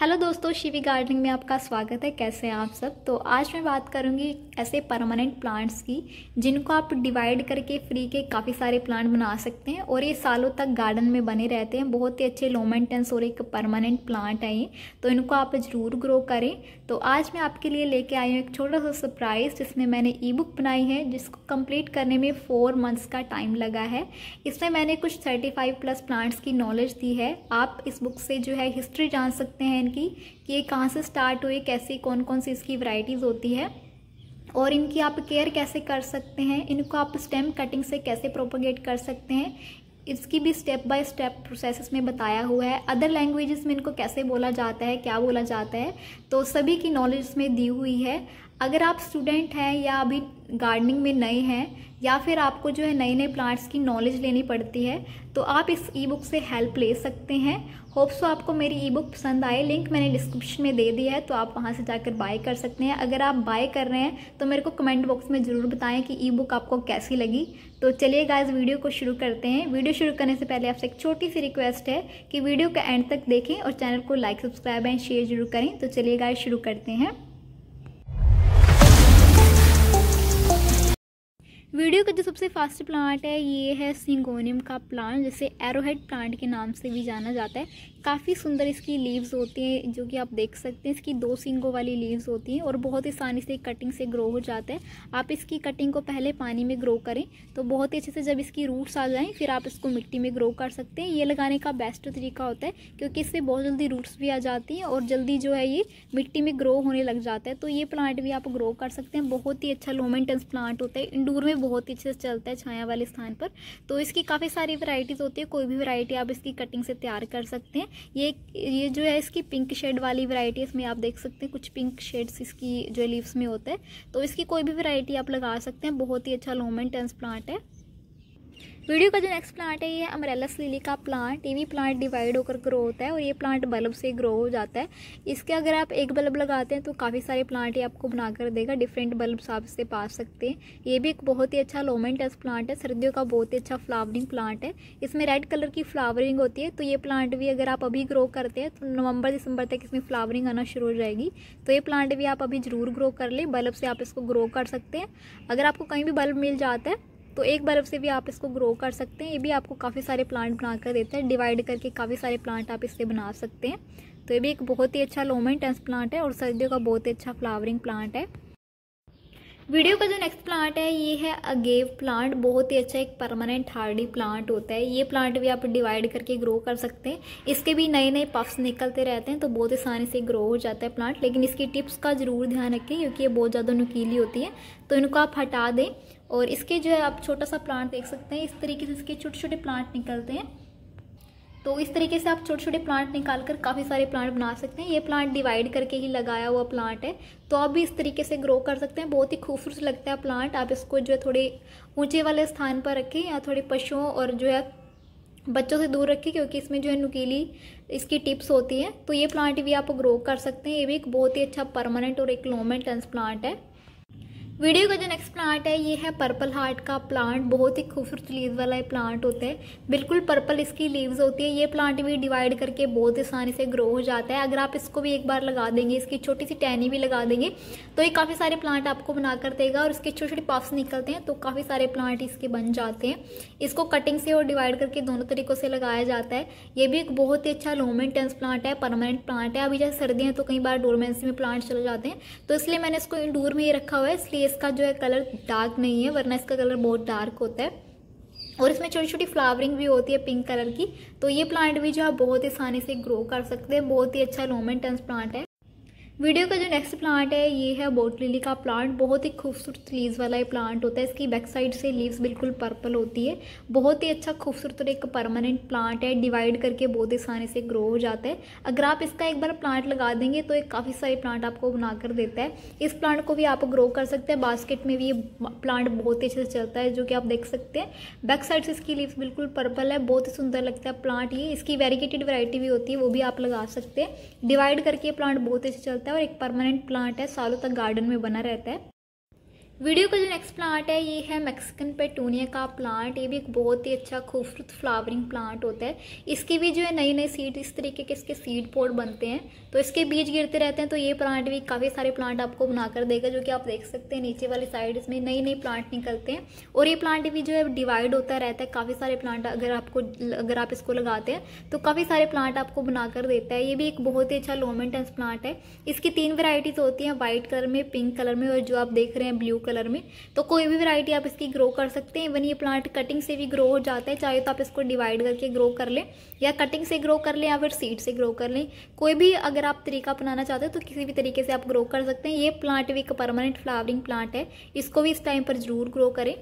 hello दोस्तों Shivi gardening में आपका स्वागत है कैसे हैं आप सब तो आज मैं बात करूंगी ऐसे परमानेंट प्लांट्स की जिनको आप डिवाइड करके फ्री के काफ़ी सारे प्लांट बना सकते हैं और ये सालों तक गार्डन में बने रहते हैं बहुत ही अच्छे लो और एक परमानेंट प्लांट है ये तो इनको आप ज़रूर ग्रो करें तो आज मैं आपके लिए लेके आई हूँ एक छोटा सा सरप्राइज़ जिसमें मैंने ई बुक बनाई है जिसको कम्प्लीट करने में फोर मंथ्स का टाइम लगा है इसमें मैंने कुछ थर्टी प्लस प्लांट्स की नॉलेज दी है आप इस बुक से जो है हिस्ट्री जान सकते हैं इनकी कि ये कहाँ से स्टार्ट हुई कैसी कौन कौन सी इसकी वराइटीज होती है और इनकी आप केयर कैसे कर सकते हैं इनको आप स्टेम कटिंग से कैसे प्रोपोगेट कर सकते हैं इसकी भी स्टेप बाय स्टेप प्रोसेस में बताया हुआ है अदर लैंग्वेजेस में इनको कैसे बोला जाता है क्या बोला जाता है तो सभी की नॉलेज में दी हुई है अगर आप स्टूडेंट हैं या अभी गार्डनिंग में नए हैं या फिर आपको जो है नए नए प्लांट्स की नॉलेज लेनी पड़ती है तो आप इस ई बुक से हेल्प ले सकते हैं होप सो तो आपको मेरी ई बुक पसंद आए लिंक मैंने डिस्क्रिप्शन में दे दिया है तो आप वहाँ से जाकर बाय कर सकते हैं अगर आप बाय कर रहे हैं तो मेरे को कमेंट बॉक्स में ज़रूर बताएं कि ई बुक आपको कैसी लगी तो चलिए गाइस वीडियो को शुरू करते हैं वीडियो शुरू करने से पहले आपसे एक छोटी सी रिक्वेस्ट है कि वीडियो के एंड तक देखें और चैनल को लाइक सब्सक्राइब एंड शेयर जरूर करें तो चलिए गाइस शुरू करते हैं वीडियो का जो सबसे फास्ट प्लांट है ये है सिंगोनियम का प्लांट जिसे एरोहेड प्लांट के नाम से भी जाना जाता है काफ़ी सुंदर इसकी लीव्स होती हैं जो कि आप देख सकते हैं इसकी दो सिंगों वाली लीव्स होती हैं और बहुत ही आसानी से कटिंग से ग्रो हो जाता है आप इसकी कटिंग को पहले पानी में ग्रो करें तो बहुत ही अच्छे से जब इसकी रूट्स आ जाएँ फिर आप इसको मिट्टी में ग्रो कर सकते हैं ये लगाने का बेस्ट तरीका होता है क्योंकि इससे बहुत जल्दी रूट्स भी आ जाती हैं और जल्दी जो है ये मिट्टी में ग्रो होने लग जाता है तो ये प्लांट भी आप ग्रो कर सकते हैं बहुत ही अच्छा लो प्लांट होता है इंडोर में बहुत ही अच्छे से चलता है छाया वाले स्थान पर तो इसकी काफ़ी सारी वैराइटीज़ होती है कोई भी वैराइटी आप इसकी कटिंग से तैयार कर सकते हैं ये ये जो है इसकी पिंक शेड वाली वैरायटी इसमें आप देख सकते हैं कुछ पिंक शेड्स इसकी जो लीव्स में होते हैं तो इसकी कोई भी वैरायटी आप लगा सकते हैं बहुत ही अच्छा लोमेंटेंस प्लांट है वीडियो का जो नेक्स्ट प्लांट है ये अमरेलस लिली का प्लांट ये भी प्लांट डिवाइड होकर ग्रो होता है और ये प्लांट बल्ब से ग्रो हो जाता है इसके अगर आप एक बल्ब लगाते हैं तो काफ़ी सारे प्लांट ये आपको बनाकर देगा डिफरेंट बल्ब्स आप इससे पा सकते हैं ये भी एक बहुत ही अच्छा लोमेंटस प्लांट है सर्दियों का बहुत ही अच्छा फ्लावरिंग प्लांट है इसमें रेड कलर की फ्लावरिंग होती है तो ये प्लांट भी अगर आप अभी ग्रो करते हैं तो नवंबर दिसंबर तक इसमें फ्लावरिंग आना शुरू हो जाएगी तो ये प्लांट भी आप अभी ज़रूर ग्रो कर लें बल्ब से आप इसको ग्रो कर सकते हैं अगर आपको कहीं भी बल्ब मिल जाता है तो एक बर्फ़ से भी आप इसको ग्रो कर सकते हैं ये भी आपको काफ़ी सारे प्लांट बना कर देते हैं डिवाइड करके काफ़ी सारे प्लांट आप इससे बना सकते हैं तो ये भी एक बहुत ही अच्छा लोमन टेंस प्लांट है और सर्दियों का बहुत ही अच्छा फ्लावरिंग प्लांट है वीडियो का जो नेक्स्ट प्लांट है ये है अगेव प्लांट बहुत ही अच्छा एक परमानेंट हार्डी प्लांट होता है ये प्लांट भी आप डिवाइड करके ग्रो कर सकते हैं इसके भी नए नए पफ्स निकलते रहते हैं तो बहुत आसानी से ग्रो हो जाता है प्लांट लेकिन इसकी टिप्स का ज़रूर ध्यान रखें क्योंकि ये बहुत ज़्यादा नुकीली होती है तो इनको आप हटा दें और इसके जो है आप छोटा सा प्लांट देख सकते हैं इस तरीके से इसके छोटे छोटे प्लांट निकलते हैं तो इस तरीके से आप छोटे छोटे प्लांट निकाल कर काफ़ी सारे प्लांट बना सकते हैं ये प्लांट डिवाइड करके ही लगाया हुआ प्लांट है तो आप भी इस तरीके से ग्रो कर सकते हैं बहुत ही खूबसूरत लगता है प्लांट आप इसको जो है थोड़े ऊंचे वाले स्थान पर रखें या थोड़े पशुओं और जो है बच्चों से दूर रखें क्योंकि इसमें जो है नुकीली इसकी टिप्स होती हैं तो ये प्लांट भी आप ग्रो कर सकते हैं ये भी एक बहुत ही अच्छा परमानेंट और एक लोमेंट प्लांट है वीडियो का जो नेक्स्ट प्लांट है ये है पर्पल हार्ट का प्लांट बहुत ही खूबसूरत लीव वाला ये प्लांट होता है बिल्कुल पर्पल इसकी लीव्स होती है ये प्लांट भी डिवाइड करके बहुत आसानी से ग्रो हो जाता है अगर आप इसको भी एक बार लगा देंगे इसकी छोटी सी टहनी भी लगा देंगे तो ये काफ़ी सारे प्लांट आपको बना कर देगा और इसके छोटे छोटे पफ्स निकलते हैं तो काफ़ी सारे प्लांट इसके बन जाते हैं इसको कटिंग से और डिवाइड करके दोनों तरीक़ों से लगाया जाता है ये भी एक बहुत ही अच्छा लो टेंस प्लांट है परमानेंट प्लांट है अभी जैसे सर्दियाँ तो कई बार डोरमेंसी में प्लांट चले जाते हैं तो इसलिए मैंने इसको इंडोर में ही रखा हुआ है इसलिए इसका जो है कलर डार्क नहीं है वरना इसका कलर बहुत डार्क होता है और इसमें छोटी छोटी फ्लावरिंग भी होती है पिंक कलर की तो ये प्लांट भी जो है बहुत ही आसानी से ग्रो कर सकते हैं बहुत ही अच्छा लोमेंटेंस प्लांट है वीडियो का जो नेक्स्ट प्लांट है ये है बोट लिली का प्लांट बहुत ही खूबसूरत लीव्स वाला ये प्लांट होता है इसकी बैक साइड से लीव्स बिल्कुल पर्पल होती है बहुत ही अच्छा खूबसूरत और एक परमानेंट प्लांट है डिवाइड करके बहुत आसानी से ग्रो हो जाता है अगर आप इसका एक बार प्लांट लगा देंगे तो एक काफ़ी सारे प्लांट आपको बना कर देता है इस प्लांट को भी आप ग्रो कर सकते हैं बास्केट में भी ये प्लांट बहुत ही अच्छे से चलता है जो कि आप देख सकते हैं बैक साइड से इसकी लीव्स बिल्कुल पर्पल है बहुत ही सुंदर लगता है प्लांट ये इसकी वेरीगेटेड वैरायटी भी होती है वो भी आप लगा सकते हैं डिवाइड करके प्लांट बहुत अच्छे चलता है है और एक परमानेंट प्लांट है सालों तक गार्डन में बना रहता है वीडियो का जो नेक्स्ट प्लांट है ये है मैक्सिकन पेटूनिया का प्लांट ये भी एक बहुत ही अच्छा खूबसूरत फ्लावरिंग प्लांट होता है इसके भी जो है नई नई सीड इस तरीके के इसके सीड पोर्ट बनते हैं तो इसके बीज गिरते रहते हैं तो ये प्लांट भी काफ़ी सारे प्लांट आपको बनाकर देगा जो कि आप देख सकते हैं नीचे वाली साइड इसमें नई नई प्लांट निकलते हैं और ये प्लांट भी जो है डिवाइड होता रहता है काफ़ी सारे प्लांट अगर आपको अगर आप इसको लगाते हैं तो काफ़ी सारे प्लांट आपको बनाकर देता है ये भी एक बहुत ही अच्छा लो प्लांट है इसकी तीन वेराइटीज़ होती हैं वाइट कलर में पिंक कलर में और जो आप देख रहे हैं ब्लू कलर कलर में तो कोई भी वैरायटी आप इसकी ग्रो कर सकते हैं इवन ये प्लांट कटिंग से भी ग्रो हो जाता है चाहे तो आप इसको डिवाइड करके ग्रो कर लें या कटिंग से ग्रो कर लें या फिर सीड से ग्रो कर लें कोई भी अगर आप तरीका अपनाना चाहते हो तो किसी भी तरीके से आप ग्रो कर सकते हैं ये प्लांट भी एक परमानेंट फ्लावरिंग प्लांट है इसको भी इस टाइम पर ज़रूर ग्रो करें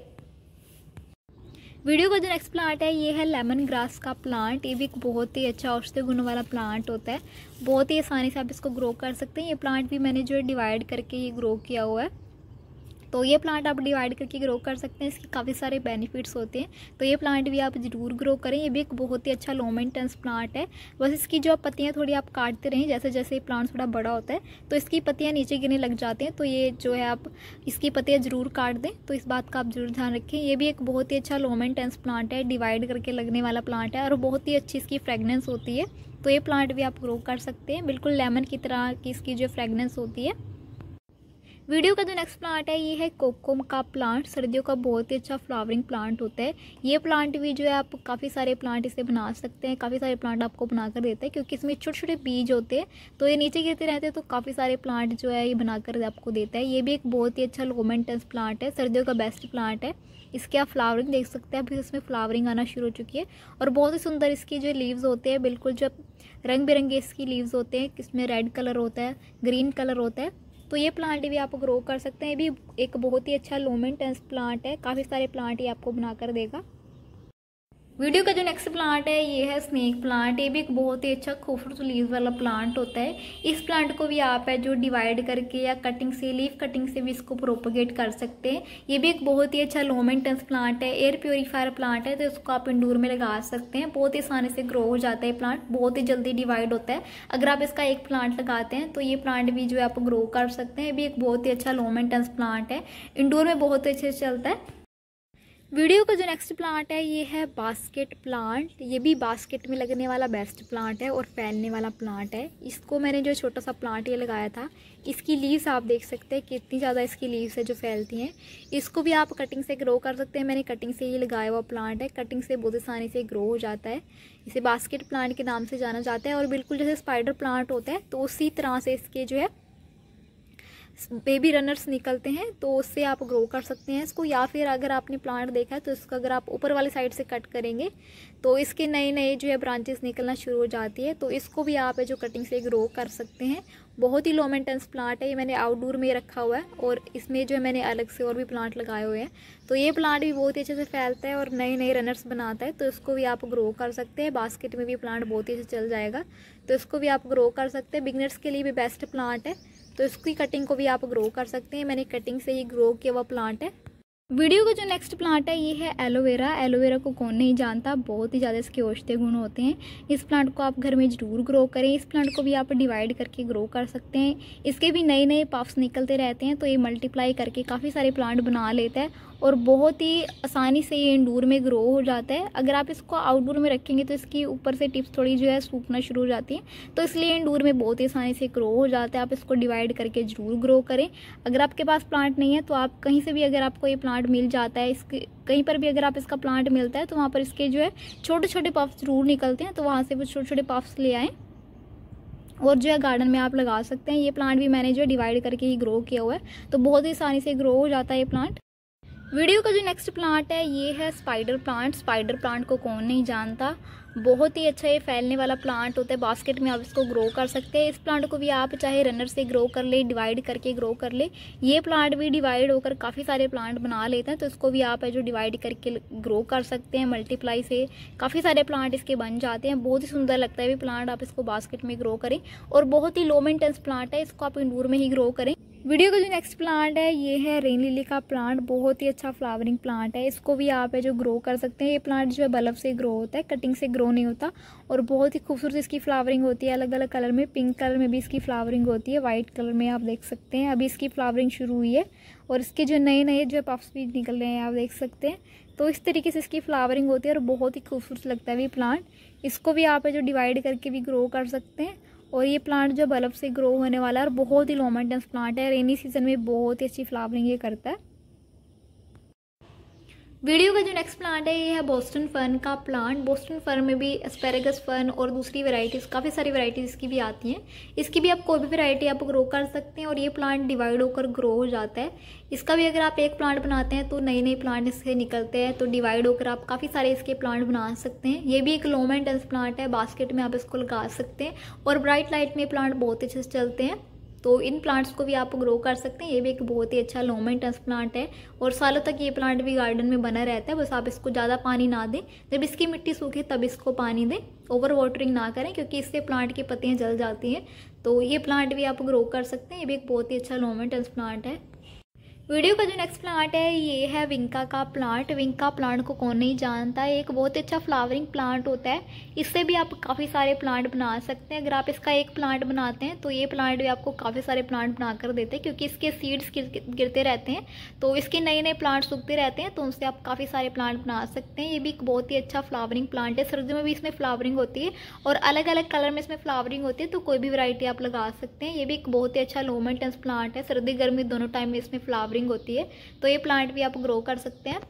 वीडियो का जो नेक्स्ट प्लांट है ये है लेमन ग्रास का प्लांट ये भी एक बहुत ही अच्छा औषधि गुण वाला प्लांट होता है बहुत ही आसानी से आप इसको ग्रो कर सकते हैं ये प्लांट भी मैंने जो है डिवाइड करके ये ग्रो किया हुआ है तो ये प्लांट आप डिवाइड करके ग्रो कर सकते हैं इसके काफ़ी सारे बेनिफिट्स होते हैं तो ये प्लांट भी आप ज़रूर ग्रो करें ये भी एक बहुत ही अच्छा लो मेंटेंस प्लांट है बस इसकी जो आप पत्तियाँ थोड़ी आप काटते रहें जैसे जैसे ये प्लांट थोड़ा बड़ा होता है तो इसकी पत्तियाँ नीचे गिरने लग जाते हैं तो ये जो है आप इसकी पत्तियाँ ज़रूर काट दें तो इस बात का आप ज़रूर ध्यान रखें ये भी एक बहुत ही अच्छा लो मेंटेंस प्लांट है डिवाइड करके लगने वाला प्लांट है और बहुत ही अच्छी इसकी फ्रेगनेंस होती है तो ये प्लांट भी आप ग्रो कर सकते हैं बिल्कुल लेमन की तरह की इसकी जो फ्रेगनेंस होती है वीडियो का जो नेक्स्ट प्लांट है ये है कोकोम का प्लांट सर्दियों का बहुत ही अच्छा फ्लावरिंग प्लांट होता है ये प्लांट भी जो है आप काफ़ी सारे प्लांट इसे बना सकते हैं काफ़ी सारे प्लांट आपको बनाकर देते हैं क्योंकि इसमें छोटे छोटे बीज होते हैं तो ये नीचे गिरते रहते हैं तो काफ़ी सारे प्लांट जो है ये बनाकर आपको देता है ये भी एक बहुत ही अच्छा लो प्लांट है सर्दियों का बेस्ट प्लांट है इसकी आप फ्लावरिंग देख सकते हैं अभी इसमें फ्लावरिंग आना शुरू हो चुकी है और बहुत ही सुंदर इसकी जो लीव्स होते हैं बिल्कुल जब रंग बिरंगे इसकी लीव्स होते हैं इसमें रेड कलर होता है ग्रीन कलर होता है तो ये प्लांट भी आप ग्रो कर सकते हैं ये भी एक बहुत ही अच्छा लो प्लांट है काफ़ी सारे प्लांट ये आपको बनाकर देगा वीडियो का जो नेक्स्ट प्लांट है ये है स्नेक प्लांट ये भी एक बहुत ही अच्छा खूबसूरत लीव वाला प्लांट होता है इस प्लांट को भी आप है जो डिवाइड करके या कटिंग से लीफ कटिंग से भी इसको प्रोपोगेट कर सकते हैं ये भी एक बहुत ही अच्छा लो मेंटेनेंस प्लांट है एयर प्योरीफायर प्लांट है तो इसको आप इंडोर में लगा सकते हैं बहुत ही आसानी से ग्रो हो जाता है प्लांट बहुत ही जल्दी डिवाइड होता है अगर आप इसका एक प्लांट लगाते हैं तो ये प्लांट भी जो है आप ग्रो कर सकते हैं ये भी एक बहुत ही अच्छा लो मेंटेनेंस प्लांट है इंडोर में बहुत अच्छे चलता है वीडियो का जो नेक्स्ट प्लांट है ये है बास्केट प्लांट ये भी बास्केट में लगने वाला बेस्ट प्लांट है और फैलने वाला प्लांट है इसको मैंने जो छोटा सा प्लांट ये लगाया था इसकी लीव्स आप देख सकते हैं कितनी ज़्यादा इसकी लीव्स है जो फैलती हैं इसको भी आप कटिंग से ग्रो कर सकते हैं मैंने कटिंग से ये लगाया हुआ प्लांट है कटिंग से बहुत आसानी से ग्रो हो जाता है इसे बास्केट प्लांट के नाम से जाना जाता है और बिल्कुल जैसे स्पाइडर प्लांट होता है तो उसी तरह से इसके जो है बेबी रनर्स निकलते हैं तो उससे आप ग्रो कर सकते हैं इसको या फिर अगर आपने प्लांट देखा है तो इसको अगर आप ऊपर वाली साइड से कट करेंगे तो इसके नए नए जो है ब्रांचेस निकलना शुरू हो जाती है तो इसको भी आप जो कटिंग से ग्रो कर सकते हैं बहुत ही लो मेंटेनेंस प्लांट है ये मैंने आउटडोर में रखा हुआ है और इसमें जो है मैंने अलग से और भी प्लांट लगाए हुए हैं तो ये प्लांट भी बहुत ही अच्छे से फैलता है और नए नए रनर्स बनाता है तो इसको भी आप ग्रो कर सकते हैं बास्केट में भी प्लांट बहुत ही अच्छे चल जाएगा तो इसको भी आप ग्रो कर सकते हैं बिगनर्स के लिए भी बेस्ट प्लांट है तो इसकी कटिंग को भी आप ग्रो कर सकते हैं मैंने कटिंग से ही ग्रो किया हुआ प्लांट है वीडियो का जो नेक्स्ट प्लांट है ये है एलोवेरा एलोवेरा को कौन नहीं जानता बहुत ही ज़्यादा इसके औषधीय गुण होते हैं इस प्लांट को आप घर में ज़रूर ग्रो करें इस प्लांट को भी आप डिवाइड करके ग्रो कर सकते हैं इसके भी नए नए पफ्स निकलते रहते हैं तो ये मल्टीप्लाई करके काफ़ी सारे प्लांट बना लेता है और बहुत ही आसानी से ये इंडोर में ग्रो हो जाता है अगर आप इसको आउटडोर में रखेंगे तो इसकी ऊपर से टिप्स थोड़ी जो है सूखना शुरू हो जाती है तो इसलिए इंडोर में बहुत ही आसानी से ग्रो हो जाता है आप इसको डिवाइड करके ज़रूर ग्रो करें अगर आपके पास प्लांट नहीं है तो आप कहीं से भी अगर आपको ये प्लांट मिल जाता है इसके कहीं पर भी अगर आप इसका प्लांट मिलता है तो वहाँ पर इसके जो है छोटे छोटे पफ्स ज़रूर निकलते हैं तो वहाँ से वो छोटे छोटे पफ्स ले आएँ और जो है गार्डन में आप लगा सकते हैं ये प्लांट भी मैंने जो है डिवाइड करके ही ग्रो किया हुआ है तो बहुत ही आसानी से ग्रो हो जाता है ये प्लांट वीडियो का जो नेक्स्ट प्लांट है ये है स्पाइडर प्लांट स्पाइडर प्लांट को कौन नहीं जानता बहुत ही अच्छा ये फैलने वाला प्लांट होता है बास्केट में आप इसको ग्रो कर सकते हैं इस प्लांट को भी आप चाहे रनर से ग्रो कर ले डिवाइड करके ग्रो कर ले ये प्लांट भी डिवाइड होकर काफ़ी सारे प्लांट बना लेते हैं तो इसको भी आप है जो डिवाइड करके ग्रो कर सकते हैं मल्टीप्लाई से काफ़ी सारे प्लांट इसके बन जाते हैं बहुत ही सुंदर लगता है भी प्लांट आप इसको बास्केट में ग्रो करें और बहुत ही लो मेंटेंस प्लांट है इसको आप इंडोर में ही ग्रो करें वीडियो का जो नेक्स्ट प्लांट है ये है रेन लिली का प्लांट बहुत ही अच्छा फ्लावरिंग प्लांट है इसको भी आप है जो ग्रो कर सकते हैं ये प्लांट जो है बल्ब से ग्रो होता है कटिंग से ग्रो नहीं होता और बहुत ही खूबसूरत इसकी फ्लावरिंग होती है अलग अलग कलर में पिंक कलर में भी इसकी फ्लावरिंग होती है वाइट कलर में आप देख सकते हैं अभी इसकी फ्लावरिंग शुरू हुई है और इसके जो नए नए जो है पफ्स भी निकल रहे हैं आप देख सकते हैं तो इस तरीके से इसकी फ्लावरिंग होती है और बहुत ही खूबसूरत लगता है ये प्लांट इसको भी आप है जो डिवाइड करके भी ग्रो कर सकते हैं और ये प्लांट जो बल्ब से ग्रो होने वाला है और बहुत ही लो मेंटेनेंस प्लांट है रेनी सीजन में बहुत ही अच्छी फ्लावरिंग ये करता है वीडियो का जो नेक्स्ट प्लांट है ये है बोस्टन फर्न का प्लांट बोस्टन फर्न में भी एस्पेरेगस फर्न और दूसरी वैरायटीज काफ़ी सारी वैरायटीज इसकी भी आती हैं इसकी भी आप कोई भी वैरायटी आप ग्रो कर सकते हैं और ये प्लांट डिवाइड होकर ग्रो हो जाता है इसका भी अगर आप एक प्लांट बनाते हैं तो नए नए प्लांट इससे निकलते हैं तो डिवाइड होकर आप काफ़ी सारे इसके प्लांट बना सकते हैं ये भी एक लो एंड प्लांट है बास्केट में आप इसको लगा सकते हैं और ब्राइट लाइट में प्लांट बहुत अच्छे से चलते हैं तो इन प्लांट्स को भी आप ग्रो कर सकते हैं ये भी एक बहुत ही अच्छा लो मेंटेनेंस प्लांट है और सालों तक ये प्लांट भी गार्डन में बना रहता है बस आप इसको ज़्यादा पानी ना दें जब इसकी मिट्टी सूखे तब इसको पानी दें ओवर वाटरिंग ना करें क्योंकि इससे प्लांट की पत्तियाँ जल जाती हैं तो ये प्लांट भी आप ग्रो कर सकते हैं ये भी एक बहुत ही अच्छा लो मेंटेनेंस प्लांट है वीडियो का जो नेक्स्ट प्लांट है ये है विंका का प्लांट विंका प्लांट को कौन नहीं जानता है एक बहुत अच्छा फ्लावरिंग प्लांट होता है इससे भी आप काफ़ी सारे प्लांट बना सकते हैं अगर आप इसका एक प्लांट बनाते हैं तो ये प्लांट भी आपको काफ़ी सारे प्लांट बना कर देते हैं क्योंकि इसके सीड्स गिरते रहते हैं तो इसके नए नए प्लांट्स सूखते रहते हैं तो उनसे आप काफ़ी सारे प्लांट बना सकते हैं ये भी एक बहुत ही अच्छा फ्लावरिंग प्लांट है सर्दी में भी इसमें फ्लावरिंग होती है और अलग अलग कलर में इसमें फ्लावरिंग होती है तो कोई भी वराइटी आप लगा सकते हैं ये भी एक बहुत ही अच्छा लो प्लांट है सर्दी गर्मी दोनों टाइम में इसमें फ्लावरिंग फ्लावरिंग होती है तो ये प्लांट भी आप ग्रो कर सकते हैं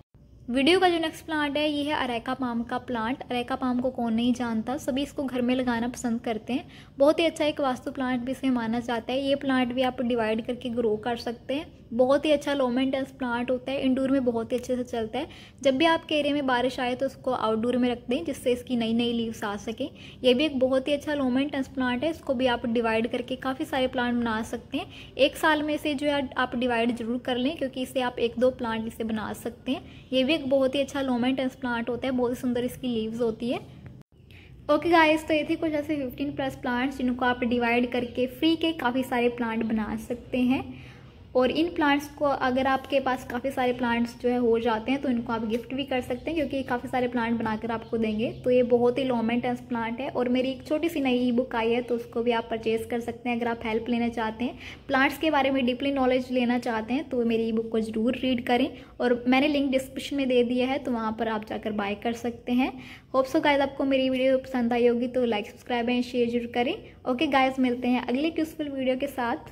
वीडियो का जो नेक्स्ट प्लांट है ये है अरेका पाम का प्लांट अरेका पाम को कौन नहीं जानता सभी इसको घर में लगाना पसंद करते हैं बहुत ही अच्छा एक वास्तु प्लांट भी इसे माना जाता है ये प्लांट भी आप डिवाइड करके ग्रो कर सकते हैं बहुत ही अच्छा लो मेंटेनेंस प्लांट होता है इंडोर में बहुत ही अच्छे से चलता है जब भी आपके एरिया में बारिश आए तो उसको आउटडोर में रख दें जिससे इसकी नई नई लीव्स आ सके ये भी एक बहुत ही अच्छा लो मेंटेनेंस प्लांट है इसको भी आप डिवाइड करके काफ़ी सारे प्लांट बना सकते हैं एक साल में इसे जो है आप डिवाइड जरूर कर लें क्योंकि इसे आप एक दो प्लांट इसे बना सकते हैं ये भी एक बहुत ही अच्छा लोमेंट प्लांट होता है बहुत ही सुंदर इसकी लीव्स होती है ओके गाइस तो ये थे कुछ ऐसे 15 प्लस प्लांट्स जिनको आप डिवाइड करके फ्री के काफ़ी सारे प्लांट बना सकते हैं और इन प्लांट्स को अगर आपके पास काफ़ी सारे प्लांट्स जो है हो जाते हैं तो इनको आप गिफ्ट भी कर सकते हैं क्योंकि काफ़ी सारे प्लांट बनाकर आपको देंगे तो ये बहुत ही लो मेंटेनेंस प्लांट है और मेरी एक छोटी सी नई ई बुक आई है तो उसको भी आप परचेज़ कर सकते हैं अगर आप हेल्प लेना चाहते हैं प्लांट्स के बारे में डीपली नॉलेज लेना चाहते हैं तो मेरी ई बुक को ज़रूर रीड करें और मैंने लिंक डिस्क्रिप्शन में दे दिया है तो वहाँ पर आप जाकर बाय कर सकते हैं होप सो गाइज आपको मेरी वीडियो पसंद आई होगी तो लाइक सब्सक्राइब एंड शेयर जरूर करें ओके गाइज मिलते हैं अगले यूज़फुल वीडियो के साथ